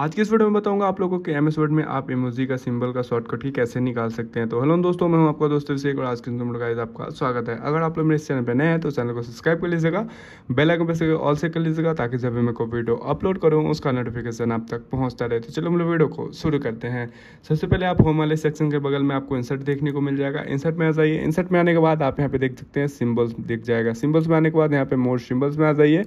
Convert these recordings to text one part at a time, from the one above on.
आज के इस वीडियो में बताऊंगा आप लोगों को एम एस वर्ड में आप इमोजी का सिंबल का शॉर्टकट ही कैसे निकाल सकते हैं तो हेलो दोस्तों मैं हूं आपका दोस्तों से एक और आज के आपका स्वागत है अगर आप लोग मेरे इस चैनल पर नए हैं तो चैनल को सब्सक्राइब कर लीजिएगा बेल आइकन पर ऑल से कर लीजिएगा ताकि जब भी मैं कोई वीडियो अपलोड करूँ उसका नोटिफिकेशन आप तक पहुँचता रहे तो चलो हम लोग वीडियो को शुरू करते हैं सबसे पहले आप होम वाले सेक्शन के बगल में आपको इंसर्ट देखने को मिल जाएगा इंसर्ट में आ जाइए इंसर्ट में आने के बाद आप यहाँ पे देख सकते हैं सिम्बल्स दिख जाएगा सिम्बल्स में आने के बाद यहाँ पे मोर सिम्बल्स में आ जाइए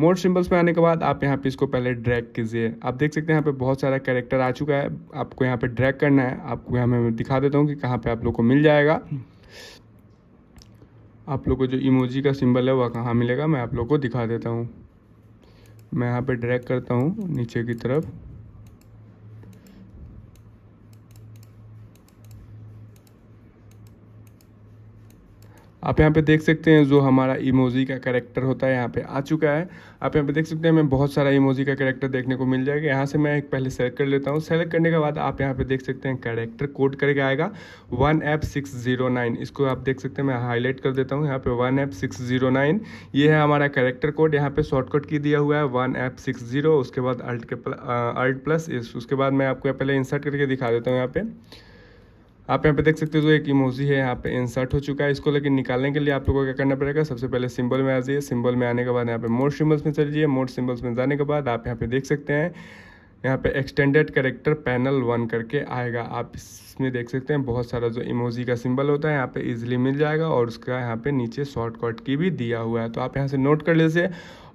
मोर सिंबल्स पे आने के बाद आप यहाँ पे इसको पहले ड्रैग कीजिए आप देख सकते हैं यहाँ पे बहुत सारा कैरेक्टर आ चुका है आपको यहाँ पे ड्रैग करना है आपको यहाँ मैं दिखा देता हूँ कि कहाँ पे आप लोग को मिल जाएगा आप लोग को जो इमोजी का सिंबल है वह कहाँ मिलेगा मैं आप लोग को दिखा देता हूँ मैं यहाँ पर ड्रैक करता हूँ नीचे की तरफ आप यहाँ पे देख सकते हैं जो हमारा इमोजी का करेक्टर होता है यहाँ पे आ चुका है आप यहाँ पे देख सकते हैं हमें बहुत सारा इमोजी का करेक्टर देखने को मिल जाएगा यहाँ से मैं एक पहले सेलेक्ट कर लेता हूँ सेलेक्ट करने के बाद आप यहाँ पे देख सकते हैं करेक्टर कोड करके आएगा one F six zero nine इसको आप देख सकते हैं मैं हाईलाइट कर देता हूँ यहाँ पे one F six zero nine ये है हमारा करेक्टर कोड यहाँ पे शॉर्टकट की दिया हुआ है वन एफ सिक्स जीरो उसके बाद अल्ट के अल्ट प्लस उसके बाद मैं आपको पहले इंसर्ट करके दिखा देता हूँ यहाँ पे आप यहाँ पे देख सकते हो जो एक इमोजी है यहाँ पे इंसर्ट हो चुका है इसको लेकिन निकालने के लिए आप लोगों को क्या करना पड़ेगा सबसे पहले सिंबल में आ जाइए सिंबल में आने के बाद यहाँ पे मोर सिम्बल्स में चल जाइए मोर में जाने के बाद आप यहाँ पे देख सकते हैं यहाँ पे एक्सटेंडेड करेक्टर पैनल वन करके आएगा आप इसमें देख सकते हैं बहुत सारा जो इमोजी का सिंबल होता है यहाँ पे इजीली मिल जाएगा और उसका यहाँ पे नीचे शॉर्टकट की भी दिया हुआ है तो आप यहाँ से नोट कर लीजिए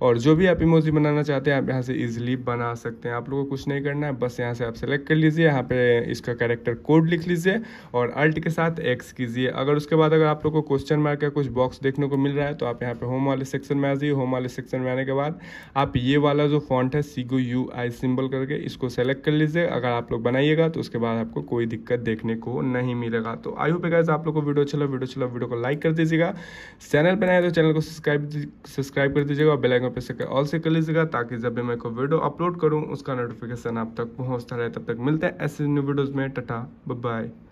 और जो भी आप इमोजी बनाना चाहते हैं आप यहाँ से इजिली बना सकते हैं आप लोगों को कुछ नहीं करना है बस यहाँ से आप सेलेक्ट कर लीजिए यहाँ पे इसका करेक्टर कोड लिख लीजिए और अल्ट के साथ एक्स कीजिए अगर उसके बाद अगर आप लोग को क्वेश्चन मार्क या कुछ बॉक्स देखने को मिल रहा है तो आप यहाँ पे होम वाले सेक्शन में आ जाइए होम वाले सेक्शन में आने के बाद आप ये वाला जो फॉन्ट है सीगो यू आई सिंबल करके है इसको सेलेक्ट कर लीजिए अगर आप लोग बनाइएगा तो उसके बाद आपको कोई दिक्कत देखने को नहीं मिलेगा तो आई होप गाइज आप लोग को वीडियो अच्छा लगा वीडियो अच्छा लगा वीडियो को लाइक कर दीजिएगा चैनल पर नए तो चैनल को सब्सक्राइब सब्सक्राइब कर दीजिएगा और बेलाइकन पर से ऑल से कर लीजिएगा ताकि जब भी मैं कोई वीडियो अपलोड करूँ उसका नोटिफिकेशन आप तक पहुँचता रहे तब तक मिलते हैं ऐसे न्यू वीडियोज़ में टाटा बाय